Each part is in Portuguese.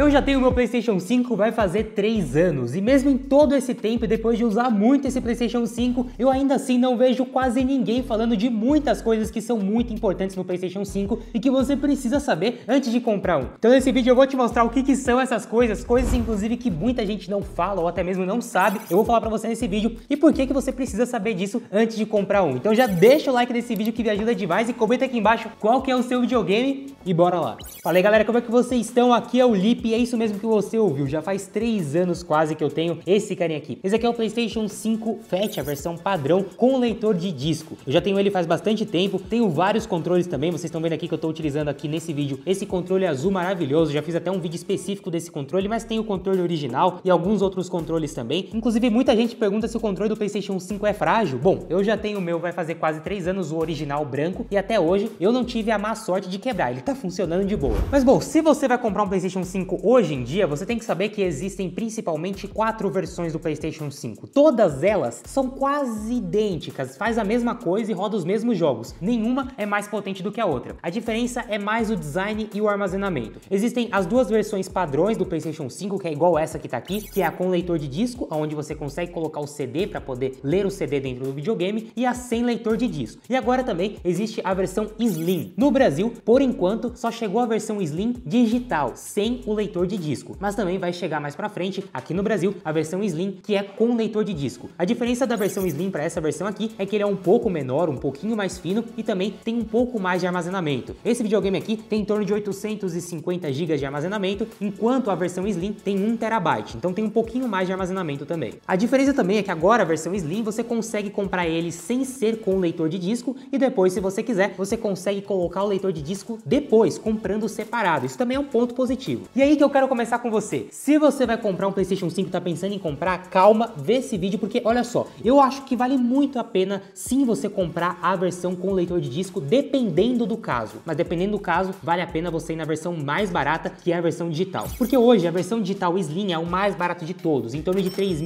Eu já tenho meu PlayStation 5, vai fazer 3 anos, e mesmo em todo esse tempo, depois de usar muito esse PlayStation 5, eu ainda assim não vejo quase ninguém falando de muitas coisas que são muito importantes no PlayStation 5 e que você precisa saber antes de comprar um. Então nesse vídeo eu vou te mostrar o que, que são essas coisas, coisas inclusive que muita gente não fala ou até mesmo não sabe, eu vou falar pra você nesse vídeo e por que, que você precisa saber disso antes de comprar um. Então já deixa o like nesse vídeo que me ajuda demais e comenta aqui embaixo qual que é o seu videogame e bora lá. Falei galera, como é que vocês estão? Aqui é o Lipe e é isso mesmo que você ouviu, já faz três anos quase que eu tenho esse carinha aqui. Esse aqui é o PlayStation 5 Fat, a versão padrão com leitor de disco. Eu já tenho ele faz bastante tempo, tenho vários controles também, vocês estão vendo aqui que eu estou utilizando aqui nesse vídeo esse controle azul maravilhoso, já fiz até um vídeo específico desse controle, mas tem o controle original e alguns outros controles também. Inclusive, muita gente pergunta se o controle do PlayStation 5 é frágil. Bom, eu já tenho o meu, vai fazer quase 3 anos, o original branco, e até hoje eu não tive a má sorte de quebrar, ele tá funcionando de boa. Mas bom, se você vai comprar um PlayStation 5 hoje em dia, você tem que saber que existem principalmente quatro versões do PlayStation 5. Todas elas são quase idênticas, faz a mesma coisa e roda os mesmos jogos. Nenhuma é mais potente do que a outra. A diferença é mais o design e o armazenamento. Existem as duas versões padrões do PlayStation 5, que é igual essa que tá aqui, que é a com leitor de disco, onde você consegue colocar o CD para poder ler o CD dentro do videogame, e a sem leitor de disco. E agora também existe a versão Slim. No Brasil, por enquanto, só chegou a versão Slim digital, sem o leitor de disco, mas também vai chegar mais para frente aqui no Brasil a versão Slim, que é com leitor de disco. A diferença da versão Slim para essa versão aqui é que ele é um pouco menor, um pouquinho mais fino e também tem um pouco mais de armazenamento. Esse videogame aqui tem em torno de 850 GB de armazenamento, enquanto a versão Slim tem 1 TB, então tem um pouquinho mais de armazenamento também. A diferença também é que agora a versão Slim você consegue comprar ele sem ser com leitor de disco e depois, se você quiser, você consegue colocar o leitor de disco depois, comprando separado. Isso também é um ponto positivo. E aí aí que eu quero começar com você. Se você vai comprar um PlayStation 5 e tá pensando em comprar, calma, vê esse vídeo porque olha só, eu acho que vale muito a pena sim você comprar a versão com leitor de disco, dependendo do caso. Mas dependendo do caso, vale a pena você ir na versão mais barata, que é a versão digital. Porque hoje a versão digital Slim é o mais barato de todos, em torno de R$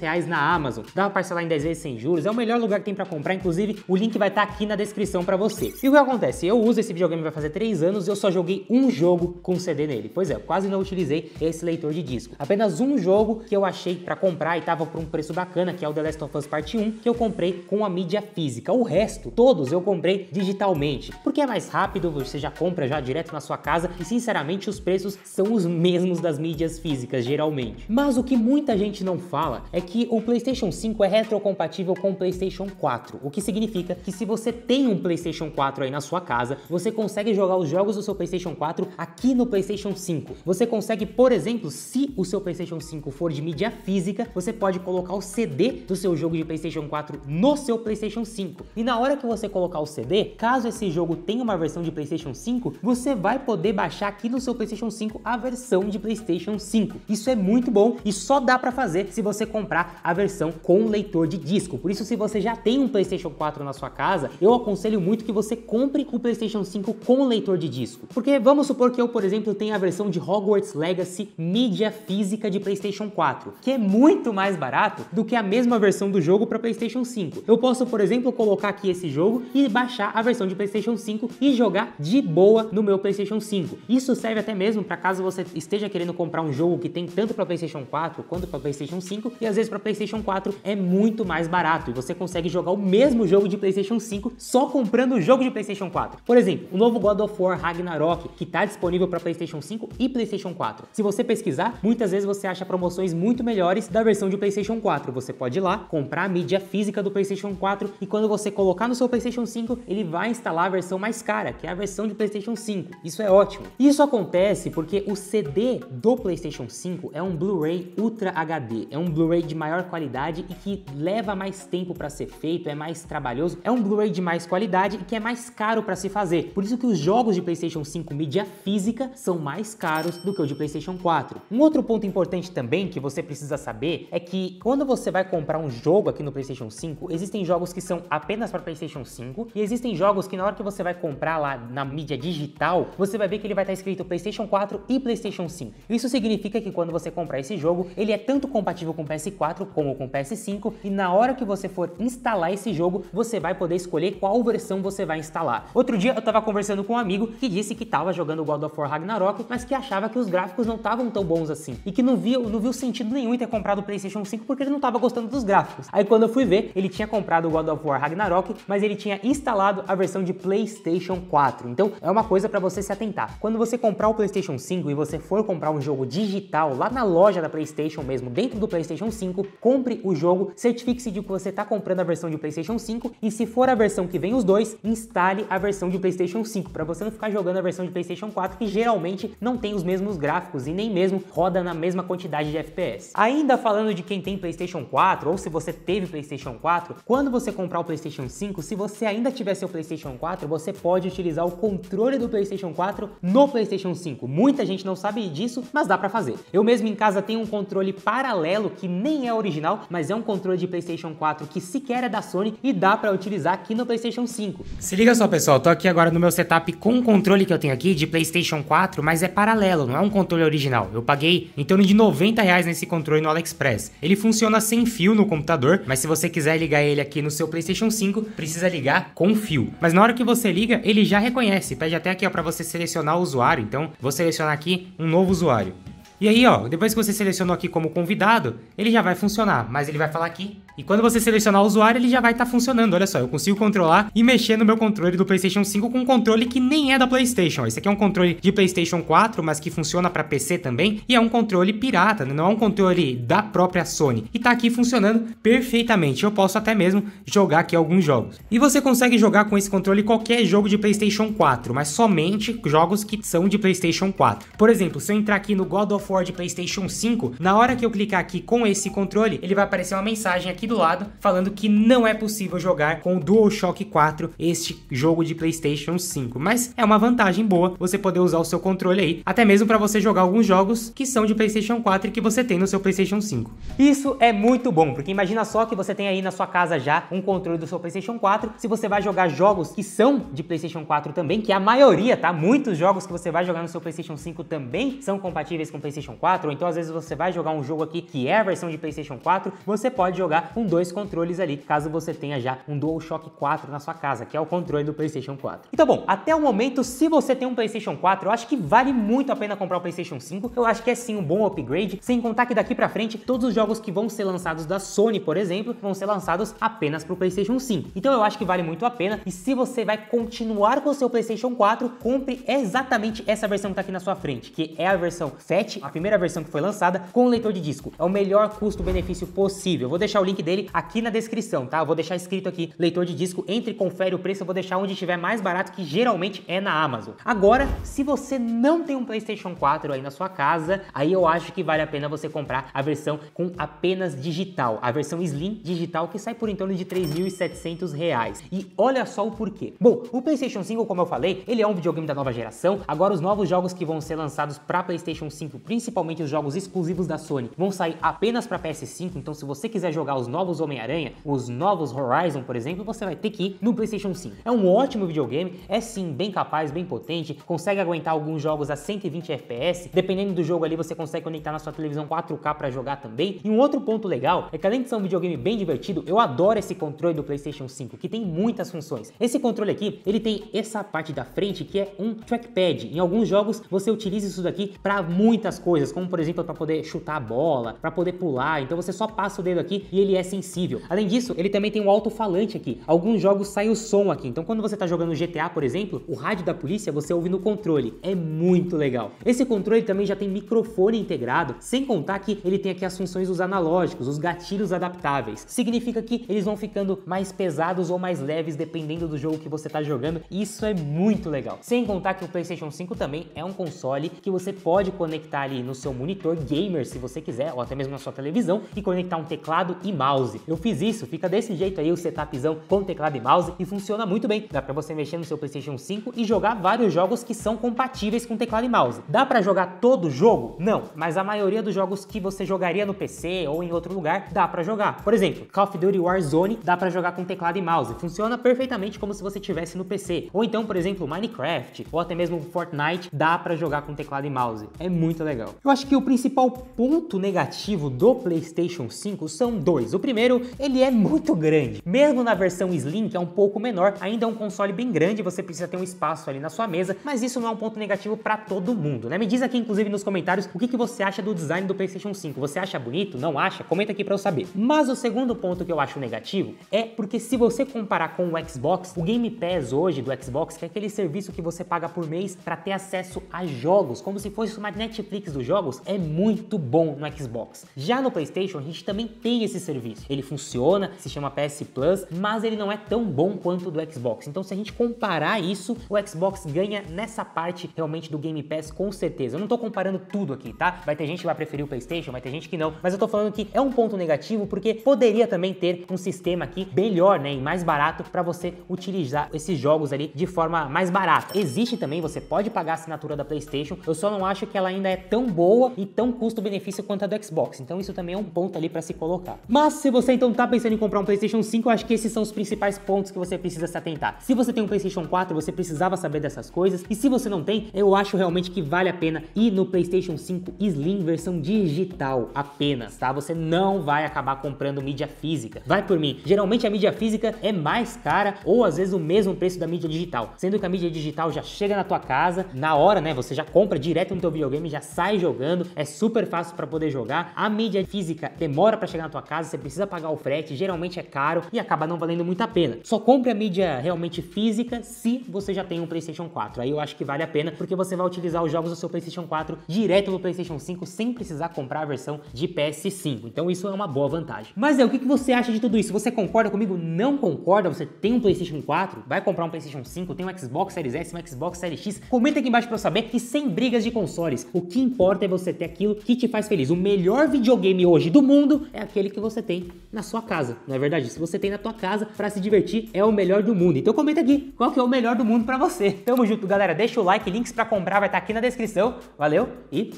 reais na Amazon. Dá pra parcelar em 10 vezes sem juros, é o melhor lugar que tem para comprar, inclusive o link vai estar tá aqui na descrição para você. E o que acontece? Eu uso esse videogame vai fazer 3 anos e eu só joguei um jogo com CD nele. Pois é, quase quase não utilizei esse leitor de disco. Apenas um jogo que eu achei para comprar e tava por um preço bacana, que é o The Last of Us Part 1, que eu comprei com a mídia física. O resto, todos eu comprei digitalmente, porque é mais rápido, você já compra já direto na sua casa e sinceramente os preços são os mesmos das mídias físicas geralmente. Mas o que muita gente não fala é que o PlayStation 5 é retrocompatível com o PlayStation 4, o que significa que se você tem um PlayStation 4 aí na sua casa, você consegue jogar os jogos do seu PlayStation 4 aqui no PlayStation 5. Você consegue, por exemplo, se o seu PlayStation 5 for de mídia física, você pode colocar o CD do seu jogo de PlayStation 4 no seu PlayStation 5. E na hora que você colocar o CD, caso esse jogo tenha uma versão de PlayStation 5, você vai poder baixar aqui no seu PlayStation 5 a versão de PlayStation 5. Isso é muito bom e só dá para fazer se você comprar a versão com leitor de disco. Por isso, se você já tem um PlayStation 4 na sua casa, eu aconselho muito que você compre o PlayStation 5 com leitor de disco. Porque vamos supor que eu, por exemplo, tenha a versão de Hogwarts Legacy mídia física de PlayStation 4, que é muito mais barato do que a mesma versão do jogo para PlayStation 5. Eu posso, por exemplo, colocar aqui esse jogo e baixar a versão de PlayStation 5 e jogar de boa no meu PlayStation 5. Isso serve até mesmo para caso você esteja querendo comprar um jogo que tem tanto para PlayStation 4 quanto para PlayStation 5 e às vezes para PlayStation 4 é muito mais barato e você consegue jogar o mesmo jogo de PlayStation 5 só comprando o jogo de PlayStation 4. Por exemplo, o novo God of War Ragnarok, que está disponível para PlayStation 5 e PlayStation PlayStation 4. Se você pesquisar, muitas vezes você acha promoções muito melhores da versão de PlayStation 4. Você pode ir lá, comprar a mídia física do PlayStation 4 e quando você colocar no seu PlayStation 5, ele vai instalar a versão mais cara, que é a versão de PlayStation 5. Isso é ótimo. Isso acontece porque o CD do PlayStation 5 é um Blu-ray Ultra HD, é um Blu-ray de maior qualidade e que leva mais tempo para ser feito, é mais trabalhoso, é um Blu-ray de mais qualidade e que é mais caro para se fazer. Por isso que os jogos de PlayStation 5 mídia física são mais caros mais do que o de PlayStation 4. Um outro ponto importante também que você precisa saber é que quando você vai comprar um jogo aqui no PlayStation 5, existem jogos que são apenas para PlayStation 5 e existem jogos que na hora que você vai comprar lá na mídia digital, você vai ver que ele vai estar escrito PlayStation 4 e PlayStation 5. Isso significa que quando você comprar esse jogo, ele é tanto compatível com PS4 como com PS5 e na hora que você for instalar esse jogo, você vai poder escolher qual versão você vai instalar. Outro dia eu estava conversando com um amigo que disse que estava jogando God of War Ragnarok, mas que achava achava que os gráficos não estavam tão bons assim e que não viu não viu sentido nenhum em ter comprado o PlayStation 5 porque ele não estava gostando dos gráficos. Aí quando eu fui ver, ele tinha comprado o God of War Ragnarok, mas ele tinha instalado a versão de PlayStation 4. Então é uma coisa para você se atentar. Quando você comprar o PlayStation 5 e você for comprar um jogo digital lá na loja da PlayStation mesmo, dentro do PlayStation 5, compre o jogo, certifique-se de que você está comprando a versão de PlayStation 5 e se for a versão que vem os dois, instale a versão de PlayStation 5 para você não ficar jogando a versão de PlayStation 4 que geralmente não tem os mesmos gráficos e nem mesmo roda na mesma quantidade de FPS. Ainda falando de quem tem PlayStation 4 ou se você teve PlayStation 4, quando você comprar o PlayStation 5, se você ainda tiver seu PlayStation 4, você pode utilizar o controle do PlayStation 4 no PlayStation 5. Muita gente não sabe disso, mas dá para fazer. Eu mesmo em casa tenho um controle paralelo que nem é original, mas é um controle de PlayStation 4 que sequer é da Sony e dá para utilizar aqui no PlayStation 5. Se liga só, pessoal, tô aqui agora no meu setup com o controle que eu tenho aqui de PlayStation 4, mas é paralelo paralelo, não é um controle original. Eu paguei em torno de 90 reais nesse controle no AliExpress. Ele funciona sem fio no computador, mas se você quiser ligar ele aqui no seu PlayStation 5, precisa ligar com fio. Mas na hora que você liga, ele já reconhece, pede até aqui para você selecionar o usuário. Então, vou selecionar aqui um novo usuário. E aí, ó, depois que você selecionou aqui como convidado, ele já vai funcionar, mas ele vai falar aqui. E quando você selecionar o usuário, ele já vai estar tá funcionando. Olha só, eu consigo controlar e mexer no meu controle do PlayStation 5 com um controle que nem é da PlayStation. Esse aqui é um controle de PlayStation 4, mas que funciona para PC também, e é um controle pirata, né? não é um controle da própria Sony. E tá aqui funcionando perfeitamente. Eu posso até mesmo jogar aqui alguns jogos. E você consegue jogar com esse controle qualquer jogo de PlayStation 4, mas somente jogos que são de PlayStation 4. Por exemplo, se eu entrar aqui no God of for de PlayStation 5, na hora que eu clicar aqui com esse controle, ele vai aparecer uma mensagem aqui do lado falando que não é possível jogar com o DualShock 4 este jogo de PlayStation 5. Mas é uma vantagem boa você poder usar o seu controle aí, até mesmo para você jogar alguns jogos que são de PlayStation 4 e que você tem no seu PlayStation 5. Isso é muito bom, porque imagina só que você tem aí na sua casa já um controle do seu PlayStation 4, se você vai jogar jogos que são de PlayStation 4 também, que a maioria, tá? Muitos jogos que você vai jogar no seu PlayStation 5 também são compatíveis com PlayStation PlayStation 4, ou então às vezes você vai jogar um jogo aqui que é a versão de PlayStation 4, você pode jogar com dois controles ali, caso você tenha já um DualShock 4 na sua casa, que é o controle do PlayStation 4. Então, bom, até o momento, se você tem um PlayStation 4, eu acho que vale muito a pena comprar o PlayStation 5. Eu acho que é sim um bom upgrade, sem contar que daqui para frente todos os jogos que vão ser lançados da Sony, por exemplo, vão ser lançados apenas para o PlayStation 5. Então, eu acho que vale muito a pena. E se você vai continuar com o seu PlayStation 4, compre exatamente essa versão que tá aqui na sua frente, que é a versão FAT, a primeira versão que foi lançada, com leitor de disco. É o melhor custo-benefício possível. Eu vou deixar o link dele aqui na descrição, tá? Eu vou deixar escrito aqui, leitor de disco, entre confere o preço, eu vou deixar onde estiver mais barato, que geralmente é na Amazon. Agora, se você não tem um PlayStation 4 aí na sua casa, aí eu acho que vale a pena você comprar a versão com apenas digital, a versão Slim digital, que sai por em torno de 3.700 reais. E olha só o porquê. Bom, o PlayStation 5, como eu falei, ele é um videogame da nova geração, agora os novos jogos que vão ser lançados para PlayStation 5, principalmente os jogos exclusivos da Sony, vão sair apenas para PS5, então se você quiser jogar os novos Homem-Aranha, os novos Horizon, por exemplo, você vai ter que ir no PlayStation 5. É um ótimo videogame, é sim bem capaz, bem potente, consegue aguentar alguns jogos a 120 FPS, dependendo do jogo ali você consegue conectar na sua televisão 4K para jogar também. E um outro ponto legal é que além de ser um videogame bem divertido, eu adoro esse controle do PlayStation 5, que tem muitas funções. Esse controle aqui, ele tem essa parte da frente que é um trackpad. Em alguns jogos você utiliza isso daqui para muitas coisas coisas, como por exemplo para poder chutar a bola, para poder pular. Então você só passa o dedo aqui e ele é sensível. Além disso, ele também tem um alto-falante aqui. Alguns jogos saem o som aqui. Então quando você tá jogando GTA, por exemplo, o rádio da polícia você ouve no controle. É muito legal. Esse controle também já tem microfone integrado, sem contar que ele tem aqui as funções dos analógicos, os gatilhos adaptáveis. Significa que eles vão ficando mais pesados ou mais leves dependendo do jogo que você tá jogando. Isso é muito legal. Sem contar que o PlayStation 5 também é um console que você pode conectar ali no seu monitor gamer, se você quiser, ou até mesmo na sua televisão, e conectar um teclado e mouse. Eu fiz isso, fica desse jeito aí o setupzão com teclado e mouse, e funciona muito bem. Dá para você mexer no seu PlayStation 5 e jogar vários jogos que são compatíveis com teclado e mouse. Dá para jogar todo jogo? Não, mas a maioria dos jogos que você jogaria no PC ou em outro lugar, dá para jogar. Por exemplo, Call of Duty Warzone dá para jogar com teclado e mouse, funciona perfeitamente como se você tivesse no PC. Ou então, por exemplo, Minecraft, ou até mesmo Fortnite, dá para jogar com teclado e mouse. É muito legal. Eu acho que o principal ponto negativo do PlayStation 5 são dois. O primeiro, ele é muito grande. Mesmo na versão Slim, que é um pouco menor, ainda é um console bem grande, você precisa ter um espaço ali na sua mesa, mas isso não é um ponto negativo para todo mundo, né? Me diz aqui, inclusive, nos comentários, o que, que você acha do design do PlayStation 5. Você acha bonito? Não acha? Comenta aqui para eu saber. Mas o segundo ponto que eu acho negativo é porque se você comparar com o Xbox, o Game Pass hoje do Xbox, que é aquele serviço que você paga por mês para ter acesso a jogos, como se fosse uma Netflix dos jogos é muito bom no Xbox. Já no PlayStation, a gente também tem esse serviço. Ele funciona, se chama PS Plus, mas ele não é tão bom quanto o do Xbox. Então, se a gente comparar isso, o Xbox ganha nessa parte realmente do Game Pass com certeza. Eu não tô comparando tudo aqui, tá? Vai ter gente que vai preferir o PlayStation, vai ter gente que não, mas eu tô falando que é um ponto negativo porque poderia também ter um sistema aqui melhor, né, e mais barato para você utilizar esses jogos ali de forma mais barata. Existe também, você pode pagar a assinatura da PlayStation. Eu só não acho que ela ainda é tão tão boa e tão custo-benefício quanto a do Xbox. Então isso também é um ponto ali para se colocar. Mas se você então tá pensando em comprar um PlayStation 5, eu acho que esses são os principais pontos que você precisa se atentar. Se você tem um PlayStation 4, você precisava saber dessas coisas. E se você não tem, eu acho realmente que vale a pena ir no PlayStation 5 Slim versão digital apenas, tá? Você não vai acabar comprando mídia física. Vai por mim. Geralmente a mídia física é mais cara ou às vezes o mesmo preço da mídia digital, sendo que a mídia digital já chega na tua casa na hora, né? Você já compra direto no teu videogame, já sai sai jogando, é super fácil para poder jogar. A mídia física demora para chegar na tua casa, você precisa pagar o frete, geralmente é caro e acaba não valendo muito a pena. Só compre a mídia realmente física se você já tem um PlayStation 4. Aí eu acho que vale a pena porque você vai utilizar os jogos do seu PlayStation 4 direto no PlayStation 5 sem precisar comprar a versão de PS5. Então isso é uma boa vantagem. Mas é, o que você acha de tudo isso? Você concorda comigo? Não concorda? Você tem um PlayStation 4? Vai comprar um PlayStation 5? Tem um Xbox Series S, um Xbox Series X? Comenta aqui embaixo para eu saber e sem brigas de consoles. O que importa é você ter aquilo que te faz feliz. O melhor videogame hoje do mundo é aquele que você tem na sua casa. Não é verdade? Se você tem na tua casa para se divertir, é o melhor do mundo. Então comenta aqui qual que é o melhor do mundo para você. Tamo junto, galera. Deixa o like, links para comprar vai estar tá aqui na descrição. Valeu e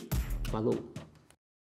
falou.